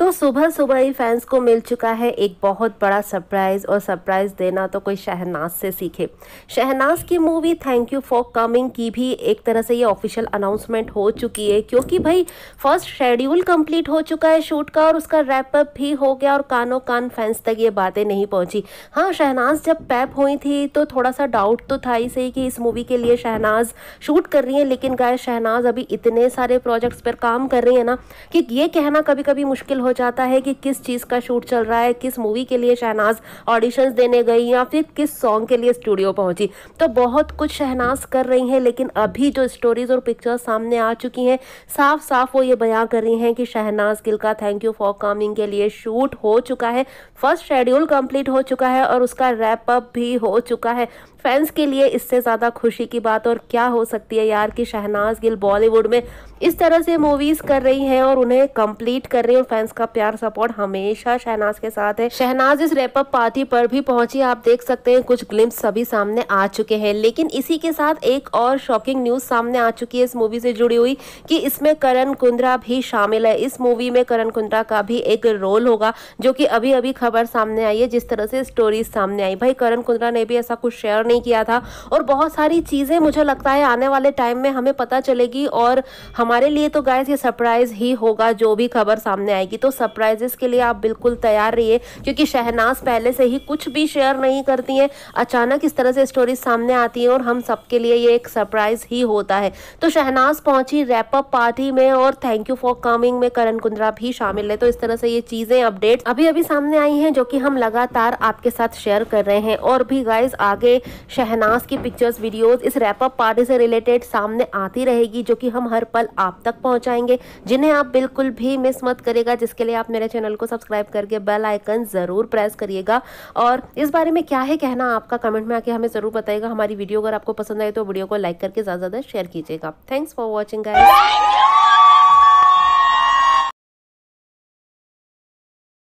तो सुबह सुबह ही फैंस को मिल चुका है एक बहुत बड़ा सरप्राइज़ और सरप्राइज़ देना तो कोई शहनाज से सीखे शहनाज की movie thank you for coming की भी एक तरह से ये ऑफिशियल अनाउंसमेंट हो चुकी है क्योंकि भाई फर्स्ट शेड्यूल कंप्लीट हो चुका है शूट का और उसका रैपअप भी हो गया और कानो कान फैंस तक ये बातें नहीं पहुंची हाँ शहनाज जब पैप हुई थी तो थोड़ा सा डाउट तो था ही सही कि इस मूवी के लिए शहनाज शूट कर रही है लेकिन गाय शहनाज अभी इतने सारे प्रोजेक्ट्स पर काम कर रही है ना कि ये कहना कभी कभी मुश्किल हो हो जाता है कि किस चीज़ का शूट चल रहा है किस मूवी के लिए शहनाज ऑडिशंस देने गई या फिर किस सॉन्ग के लिए स्टूडियो पहुंची तो बहुत कुछ शहनाज कर रही हैं लेकिन अभी जो स्टोरीज और पिक्चर्स सामने आ चुकी हैं साफ साफ वो ये बयां कर रही हैं कि शहनाज गिल का थैंक यू फॉर कमिंग के लिए शूट हो चुका है फर्स्ट शेड्यूल कंप्लीट हो चुका है और उसका रैप अप भी हो चुका है फैंस के लिए इससे ज़्यादा खुशी की बात और क्या हो सकती है यार कि शहनाज गिल बॉलीवुड में इस तरह से मूवीज कर रही हैं और उन्हें कंप्लीट कर रही है फैंस का प्यार सपोर्ट हमेशा शहनाज के साथ है शहनाज इस रेपअप पार्टी पर भी पहुंची आप देख सकते हैं कुछ ग्लिम्स सभी सामने आ चुके हैं लेकिन इसी के साथ एक और शॉकिंग न्यूज सामने आ चुकी है इस मूवी से जुड़ी हुई कि इसमें करण कुंद्रा भी शामिल है इस मूवी में करण कुंद्रा का भी एक रोल होगा जो कि अभी अभी खबर सामने आई है जिस तरह से स्टोरी सामने आई भाई करण कुंद्रा ने भी ऐसा कुछ शेयर नहीं किया था और बहुत सारी चीजें मुझे लगता है आने वाले टाइम में हमें पता चलेगी और हम हमारे लिए तो गाइज ये सरप्राइज ही होगा जो भी खबर सामने आएगी तो सरप्राइजेस के लिए आप बिल्कुल तैयार रहिए क्योंकि शहनाज पहले से ही कुछ भी शेयर नहीं करती हैं अचानक इस तरह से स्टोरी सामने आती है और हम सबके लिए ये एक सरप्राइज ही होता है तो शहनाज पहुंची रैपअप पार्टी में और थैंक यू फॉर कमिंग में करण कुंद्रा भी शामिल है तो इस तरह से ये चीजें अपडेट अभी अभी सामने आई है जो की हम लगातार आपके साथ शेयर कर रहे हैं और भी गाइज आगे शहनाज की पिक्चर्स वीडियोज इस रैपअप पार्टी से रिलेटेड सामने आती रहेगी जो कि हम हर पल आप तक पहुँचाएंगे जिन्हें आप बिल्कुल भी मिस मत करेगा जिसके लिए आप मेरे चैनल को सब्सक्राइब करके बेल आइकन ज़रूर प्रेस करिएगा और इस बारे में क्या है कहना आपका कमेंट में आके हमें ज़रूर बताएगा हमारी वीडियो अगर आपको पसंद आए तो वीडियो को लाइक करके ज़्यादा ज़्यादा शेयर कीजिएगा थैंक्स फॉर वॉचिंग गाइस